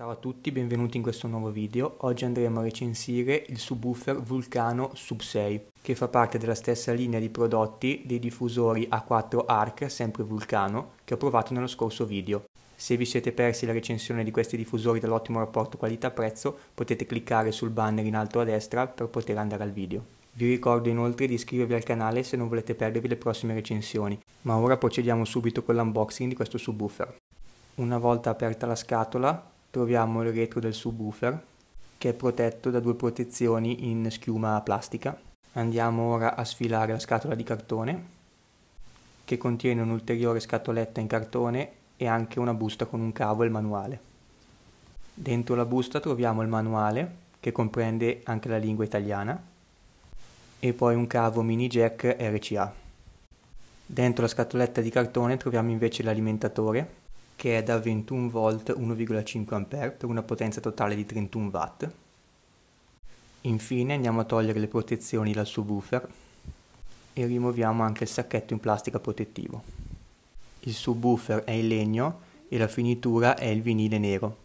Ciao a tutti, benvenuti in questo nuovo video. Oggi andremo a recensire il subwoofer Vulcano Sub 6, che fa parte della stessa linea di prodotti dei diffusori A4 ARC, sempre Vulcano, che ho provato nello scorso video. Se vi siete persi la recensione di questi diffusori dall'ottimo rapporto qualità-prezzo, potete cliccare sul banner in alto a destra per poter andare al video. Vi ricordo inoltre di iscrivervi al canale se non volete perdervi le prossime recensioni, ma ora procediamo subito con l'unboxing di questo subwoofer. Una volta aperta la scatola, troviamo il retro del subwoofer che è protetto da due protezioni in schiuma plastica. Andiamo ora a sfilare la scatola di cartone che contiene un'ulteriore scatoletta in cartone e anche una busta con un cavo e il manuale. Dentro la busta troviamo il manuale che comprende anche la lingua italiana e poi un cavo mini jack RCA. Dentro la scatoletta di cartone troviamo invece l'alimentatore che è da 21 v 1,5 A per una potenza totale di 31 W. Infine andiamo a togliere le protezioni dal subwoofer e rimuoviamo anche il sacchetto in plastica protettivo. Il subwoofer è in legno e la finitura è il vinile nero.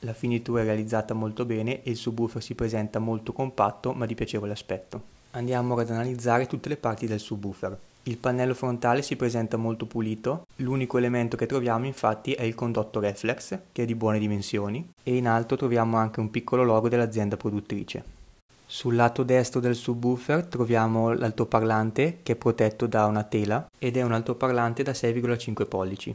La finitura è realizzata molto bene e il subwoofer si presenta molto compatto ma di piacevole aspetto. Andiamo ora ad analizzare tutte le parti del subwoofer. Il pannello frontale si presenta molto pulito, l'unico elemento che troviamo infatti è il condotto reflex, che è di buone dimensioni, e in alto troviamo anche un piccolo logo dell'azienda produttrice. Sul lato destro del subwoofer troviamo l'altoparlante che è protetto da una tela ed è un altoparlante da 6,5 pollici.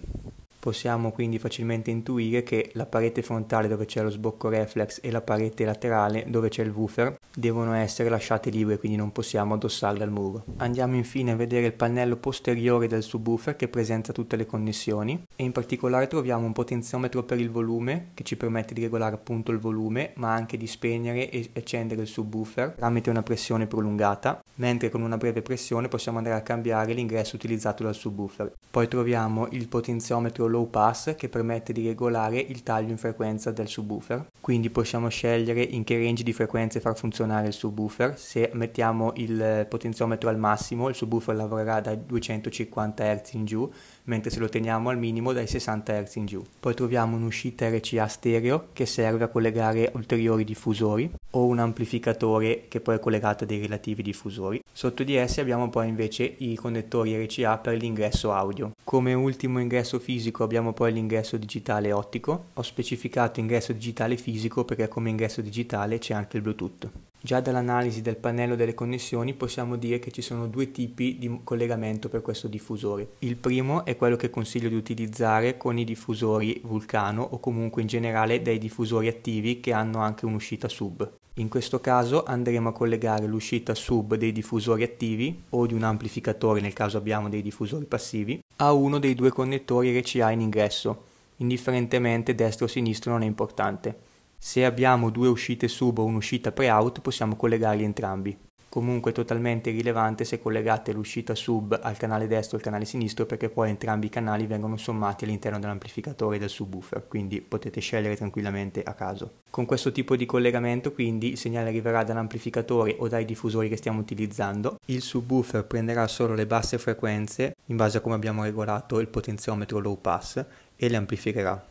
Possiamo quindi facilmente intuire che la parete frontale dove c'è lo sbocco reflex e la parete laterale dove c'è il woofer devono essere lasciate libere, quindi non possiamo addossarle al muro. Andiamo infine a vedere il pannello posteriore del subwoofer che presenta tutte le connessioni e in particolare troviamo un potenziometro per il volume che ci permette di regolare appunto il volume ma anche di spegnere e accendere il subwoofer tramite una pressione prolungata, mentre con una breve pressione possiamo andare a cambiare l'ingresso utilizzato dal subwoofer. Poi troviamo il potenziometro low pass che permette di regolare il taglio in frequenza del subwoofer. Quindi possiamo scegliere in che range di frequenze far funzionare il subwoofer. Se mettiamo il eh, potenziometro al massimo, il subwoofer lavorerà da 250 Hz in giù, mentre se lo teniamo al minimo dai 60 Hz in giù. Poi troviamo un'uscita RCA stereo che serve a collegare ulteriori diffusori o un amplificatore che poi è collegato a dei relativi diffusori. Sotto di essi abbiamo poi invece i connettori RCA per l'ingresso audio. Come ultimo ingresso fisico abbiamo poi l'ingresso digitale ottico. Ho specificato ingresso digitale fisico perché come ingresso digitale c'è anche il Bluetooth. Già dall'analisi del pannello delle connessioni possiamo dire che ci sono due tipi di collegamento per questo diffusore. Il primo è quello che consiglio di utilizzare con i diffusori Vulcano o comunque in generale dei diffusori attivi che hanno anche un'uscita sub. In questo caso andremo a collegare l'uscita sub dei diffusori attivi o di un amplificatore nel caso abbiamo dei diffusori passivi a uno dei due connettori RCA in ingresso, indifferentemente destro o sinistro non è importante. Se abbiamo due uscite sub o un'uscita pre-out possiamo collegarli entrambi. Comunque è totalmente irrilevante se collegate l'uscita sub al canale destro e al canale sinistro perché poi entrambi i canali vengono sommati all'interno dell'amplificatore e del subwoofer, quindi potete scegliere tranquillamente a caso. Con questo tipo di collegamento quindi il segnale arriverà dall'amplificatore o dai diffusori che stiamo utilizzando, il subwoofer prenderà solo le basse frequenze in base a come abbiamo regolato il potenziometro low pass e le amplificherà.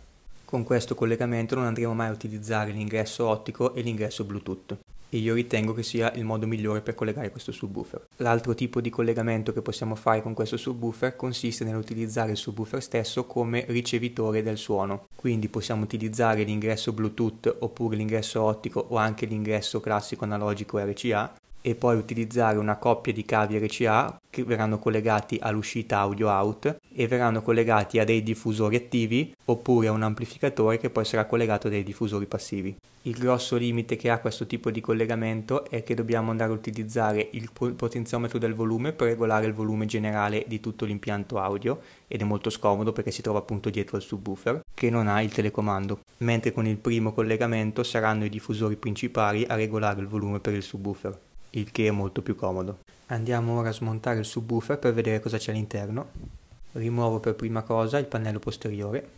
Con questo collegamento non andremo mai a utilizzare l'ingresso ottico e l'ingresso Bluetooth e io ritengo che sia il modo migliore per collegare questo subwoofer. L'altro tipo di collegamento che possiamo fare con questo subwoofer consiste nell'utilizzare il subwoofer stesso come ricevitore del suono. Quindi possiamo utilizzare l'ingresso Bluetooth oppure l'ingresso ottico o anche l'ingresso classico analogico RCA e poi utilizzare una coppia di cavi RCA che verranno collegati all'uscita audio out e verranno collegati a dei diffusori attivi oppure a un amplificatore che poi sarà collegato a dei diffusori passivi. Il grosso limite che ha questo tipo di collegamento è che dobbiamo andare a utilizzare il potenziometro del volume per regolare il volume generale di tutto l'impianto audio ed è molto scomodo perché si trova appunto dietro al subwoofer che non ha il telecomando, mentre con il primo collegamento saranno i diffusori principali a regolare il volume per il subwoofer, il che è molto più comodo. Andiamo ora a smontare il subwoofer per vedere cosa c'è all'interno. Rimuovo per prima cosa il pannello posteriore.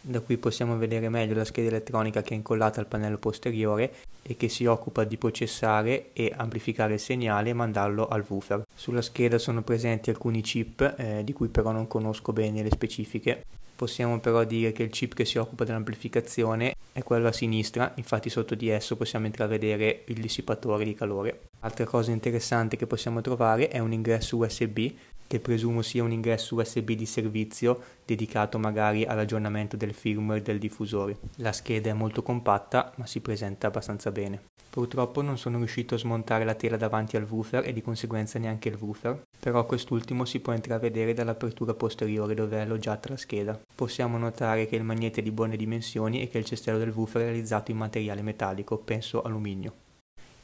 Da qui possiamo vedere meglio la scheda elettronica che è incollata al pannello posteriore e che si occupa di processare e amplificare il segnale e mandarlo al woofer. Sulla scheda sono presenti alcuni chip eh, di cui però non conosco bene le specifiche. Possiamo però dire che il chip che si occupa dell'amplificazione è quello a sinistra, infatti sotto di esso possiamo intravedere il dissipatore di calore. Altra cosa interessante che possiamo trovare è un ingresso USB che presumo sia un ingresso USB di servizio dedicato magari all'aggiornamento del firmware del diffusore. La scheda è molto compatta ma si presenta abbastanza bene. Purtroppo non sono riuscito a smontare la tela davanti al woofer e di conseguenza neanche il woofer, però quest'ultimo si può intravedere dall'apertura posteriore dove è alloggiata la scheda. Possiamo notare che il magnete è di buone dimensioni e che il cestello del woofer è realizzato in materiale metallico, penso alluminio.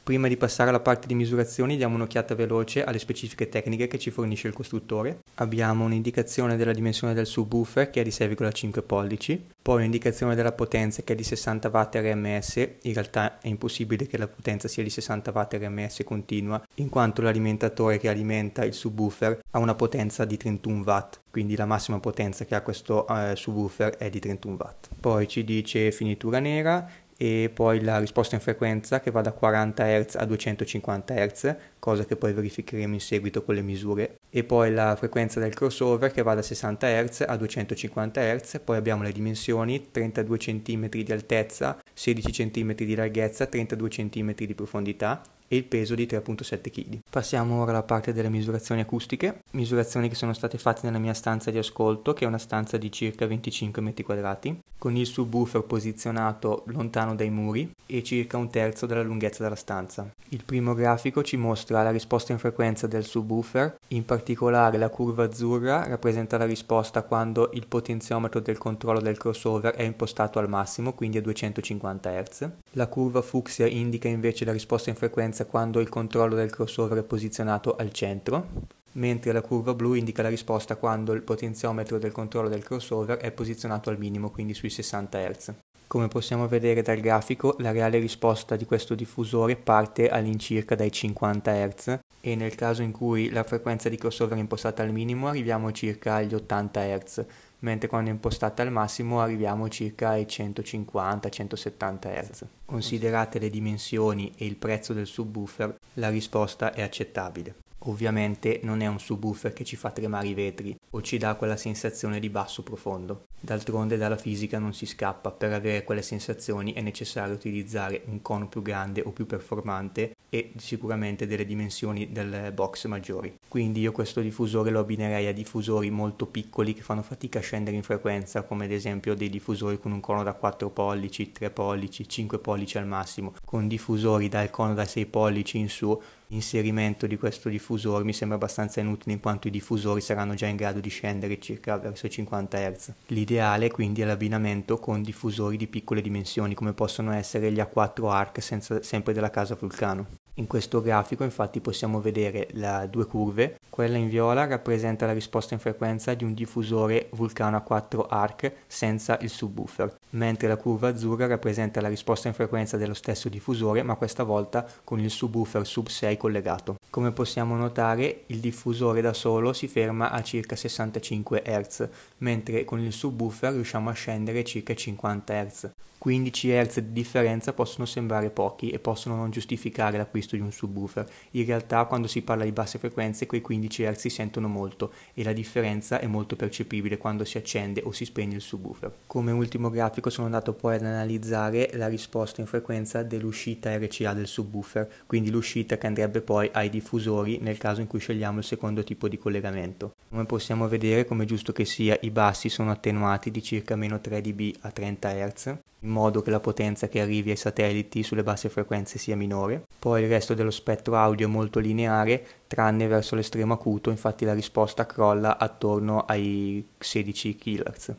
Prima di passare alla parte di misurazioni diamo un'occhiata veloce alle specifiche tecniche che ci fornisce il costruttore. Abbiamo un'indicazione della dimensione del subwoofer che è di 6,5 pollici, poi un'indicazione della potenza che è di 60 watt RMS, in realtà è impossibile che la potenza sia di 60 watt RMS continua, in quanto l'alimentatore che alimenta il subwoofer ha una potenza di 31 watt, quindi la massima potenza che ha questo eh, subwoofer è di 31 watt. Poi ci dice finitura nera, e poi la risposta in frequenza che va da 40 Hz a 250 Hz, cosa che poi verificheremo in seguito con le misure, e poi la frequenza del crossover che va da 60 Hz a 250 Hz, poi abbiamo le dimensioni 32 cm di altezza, 16 cm di larghezza, 32 cm di profondità e il peso di 3.7 kg. Passiamo ora alla parte delle misurazioni acustiche, misurazioni che sono state fatte nella mia stanza di ascolto, che è una stanza di circa 25 m quadrati, con il subwoofer posizionato lontano dai muri e circa un terzo della lunghezza della stanza. Il primo grafico ci mostra la risposta in frequenza del subwoofer, in particolare la curva azzurra rappresenta la risposta quando il potenziometro del controllo del crossover è impostato al massimo, quindi a 250 Hz, la curva fucsia indica invece la risposta in frequenza quando il controllo del crossover è posizionato al centro, mentre la curva blu indica la risposta quando il potenziometro del controllo del crossover è posizionato al minimo, quindi sui 60 Hz. Come possiamo vedere dal grafico, la reale risposta di questo diffusore parte all'incirca dai 50 Hz e nel caso in cui la frequenza di crossover è impostata al minimo arriviamo circa agli 80 Hz, mentre quando impostate al massimo arriviamo circa ai 150-170 Hz. Considerate le dimensioni e il prezzo del subwoofer, la risposta è accettabile. Ovviamente non è un subwoofer che ci fa tremare i vetri o ci dà quella sensazione di basso profondo. D'altronde dalla fisica non si scappa, per avere quelle sensazioni è necessario utilizzare un cono più grande o più performante e sicuramente delle dimensioni del box maggiori. Quindi io questo diffusore lo abbinerei a diffusori molto piccoli che fanno fatica a scendere in frequenza, come ad esempio dei diffusori con un cono da 4 pollici, 3 pollici, 5 pollici al massimo. Con diffusori dal cono da 6 pollici in su L'inserimento di questo diffusore mi sembra abbastanza inutile in quanto i diffusori saranno già in grado di scendere circa verso i 50 Hz. L'ideale quindi è l'abbinamento con diffusori di piccole dimensioni come possono essere gli A4 ARC senza, sempre della casa Vulcano. In questo grafico infatti possiamo vedere le due curve, quella in viola rappresenta la risposta in frequenza di un diffusore Vulcano A4 ARC senza il subwoofer, mentre la curva azzurra rappresenta la risposta in frequenza dello stesso diffusore ma questa volta con il subwoofer sub 6 collegato. Come possiamo notare il diffusore da solo si ferma a circa 65 Hz, mentre con il subwoofer riusciamo a scendere circa 50 Hz. 15 Hz di differenza possono sembrare pochi e possono non giustificare l'acquisto l'acquisto di un subwoofer. In realtà quando si parla di basse frequenze quei 15 Hz si sentono molto e la differenza è molto percepibile quando si accende o si spegne il subwoofer. Come ultimo grafico sono andato poi ad analizzare la risposta in frequenza dell'uscita RCA del subwoofer, quindi l'uscita che andrebbe poi ai diffusori nel caso in cui scegliamo il secondo tipo di collegamento. Come possiamo vedere, come giusto che sia, i bassi sono attenuati di circa meno 3 dB a 30 Hz, in modo che la potenza che arrivi ai satelliti sulle basse frequenze sia minore. Poi il resto dello spettro audio è molto lineare, tranne verso l'estremo acuto, infatti la risposta crolla attorno ai 16 kHz.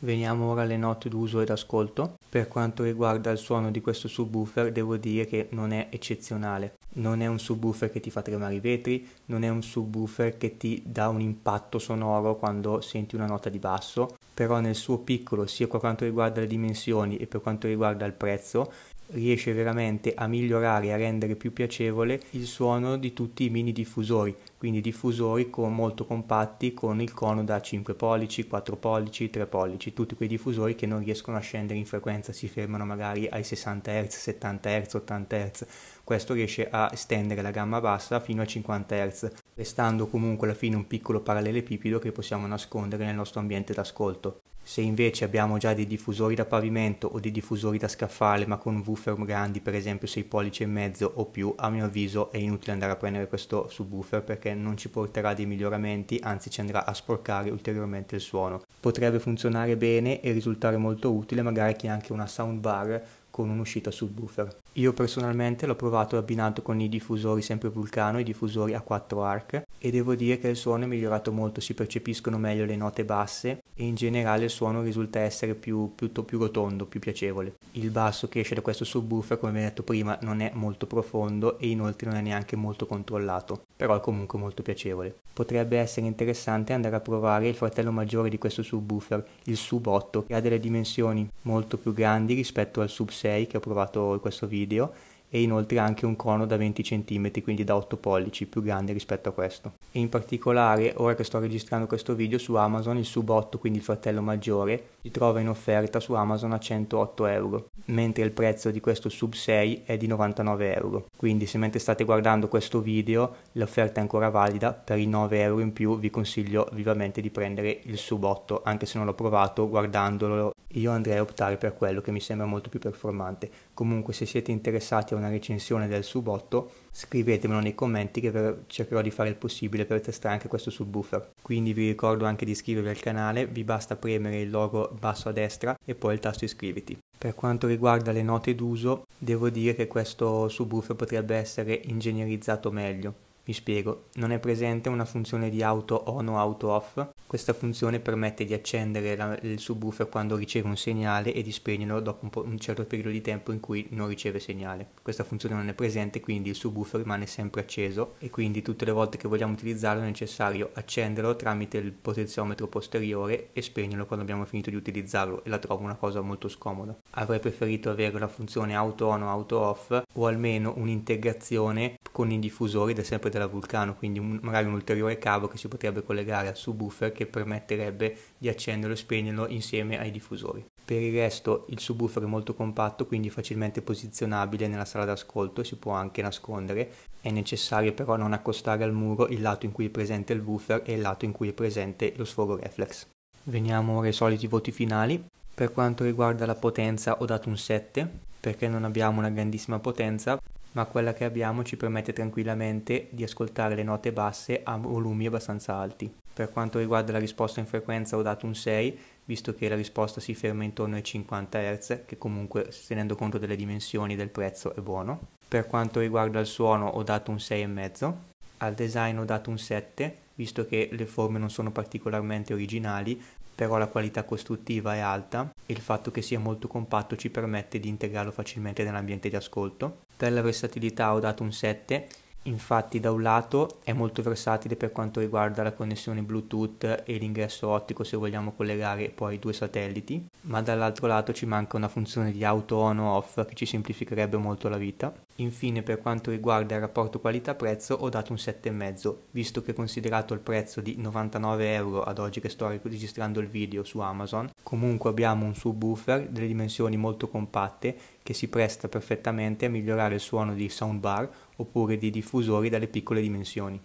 Veniamo ora alle note d'uso ed ascolto. Per quanto riguarda il suono di questo subwoofer devo dire che non è eccezionale. Non è un subwoofer che ti fa tremare i vetri, non è un subwoofer che ti dà un impatto sonoro quando senti una nota di basso, però nel suo piccolo, sia per quanto riguarda le dimensioni e per quanto riguarda il prezzo, riesce veramente a migliorare, e a rendere più piacevole il suono di tutti i mini diffusori, quindi diffusori con, molto compatti con il cono da 5 pollici, 4 pollici, 3 pollici, tutti quei diffusori che non riescono a scendere in frequenza, si fermano magari ai 60 Hz, 70 Hz, 80 Hz, questo riesce a estendere la gamma bassa fino a 50 Hz restando comunque alla fine un piccolo parallelepipido che possiamo nascondere nel nostro ambiente d'ascolto. Se invece abbiamo già dei diffusori da pavimento o dei diffusori da scaffale ma con woofer grandi per esempio 6 pollici e mezzo o più, a mio avviso è inutile andare a prendere questo subwoofer perché non ci porterà dei miglioramenti, anzi ci andrà a sporcare ulteriormente il suono. Potrebbe funzionare bene e risultare molto utile magari chi ha anche una soundbar con un'uscita subwoofer. Io personalmente l'ho provato abbinato con i diffusori sempre Vulcano, i diffusori A4 ARC, e devo dire che il suono è migliorato molto, si percepiscono meglio le note basse e in generale il suono risulta essere più, più, più rotondo, più piacevole. Il basso che esce da questo subwoofer, come vi ho detto prima, non è molto profondo e inoltre non è neanche molto controllato, però è comunque molto piacevole. Potrebbe essere interessante andare a provare il fratello maggiore di questo subwoofer, il Sub 8, che ha delle dimensioni molto più grandi rispetto al Sub 6 che ho provato in questo video e inoltre anche un cono da 20 cm, quindi da 8 pollici, più grande rispetto a questo. E in particolare, ora che sto registrando questo video, su Amazon il Sub 8, quindi il fratello maggiore, si trova in offerta su Amazon a 108 euro mentre il prezzo di questo sub 6 è di 99 euro. Quindi se mentre state guardando questo video l'offerta è ancora valida, per i 9 euro in più vi consiglio vivamente di prendere il sub 8, anche se non l'ho provato guardandolo io andrei a optare per quello che mi sembra molto più performante. Comunque se siete interessati a una recensione del sub 8 scrivetemelo nei commenti che cercherò di fare il possibile per testare anche questo subwoofer. Quindi vi ricordo anche di iscrivervi al canale, vi basta premere il logo basso a destra e poi il tasto iscriviti. Per quanto riguarda le note d'uso, devo dire che questo subwoofer potrebbe essere ingegnerizzato meglio. Mi spiego, non è presente una funzione di auto on o auto off. Questa funzione permette di accendere la, il subwoofer quando riceve un segnale e di spegnerlo dopo un, un, certo periodo di tempo in cui non riceve segnale. Questa funzione non è presente, quindi il subwoofer rimane sempre acceso e quindi tutte le volte che vogliamo utilizzarlo è necessario accenderlo tramite il potenziometro posteriore e spegnerlo quando abbiamo finito di utilizzarlo e la trovo una cosa molto scomoda. Avrei preferito avere la funzione auto on o auto off o almeno un'integrazione con i diffusori da sempre da della Vulcano, quindi un, magari un ulteriore cavo che si potrebbe collegare al subwoofer che permetterebbe di accenderlo e spegnerlo insieme ai diffusori. Per il resto il subwoofer è molto compatto, quindi facilmente posizionabile nella sala d'ascolto e si può anche nascondere. È necessario però non accostare al muro il lato in cui è presente il woofer e il lato in cui è presente lo sfogo reflex. Veniamo ora ai soliti voti finali. Per quanto riguarda la potenza ho dato un 7, perché non abbiamo una grandissima potenza, ma quella che abbiamo ci permette tranquillamente di ascoltare le note basse a volumi abbastanza alti. Per quanto riguarda la risposta in frequenza ho dato un 6, visto che la risposta si ferma intorno ai 50 Hz, che comunque tenendo conto delle dimensioni del prezzo è buono. Per quanto riguarda il suono ho dato un 6,5, al design ho dato un 7, visto che le forme non sono particolarmente originali, però la qualità costruttiva è alta e il fatto che sia molto compatto ci permette di integrarlo facilmente nell'ambiente di ascolto. Per la versatilità ho dato un 7 Infatti da un lato è molto versatile per quanto riguarda la connessione Bluetooth e l'ingresso ottico se vogliamo collegare poi due satelliti, ma dall'altro lato ci manca una funzione di auto on off che ci semplificherebbe molto la vita. Infine per quanto riguarda il rapporto qualità-prezzo ho dato un 7,5, visto che considerato il prezzo di 99 euro ad oggi che sto registrando il video su Amazon, comunque abbiamo un subwoofer delle dimensioni molto compatte che si presta perfettamente a migliorare il suono di soundbar oppure di diffusori dalle piccole dimensioni.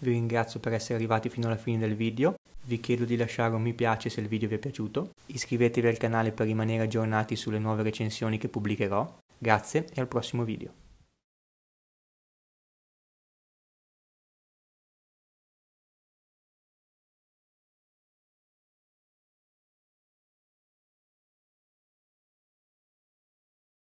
Vi ringrazio per essere arrivati fino alla fine del video, vi chiedo di lasciare un mi piace se il video vi è piaciuto, iscrivetevi al canale per rimanere aggiornati sulle nuove recensioni che pubblicherò, grazie e al prossimo video.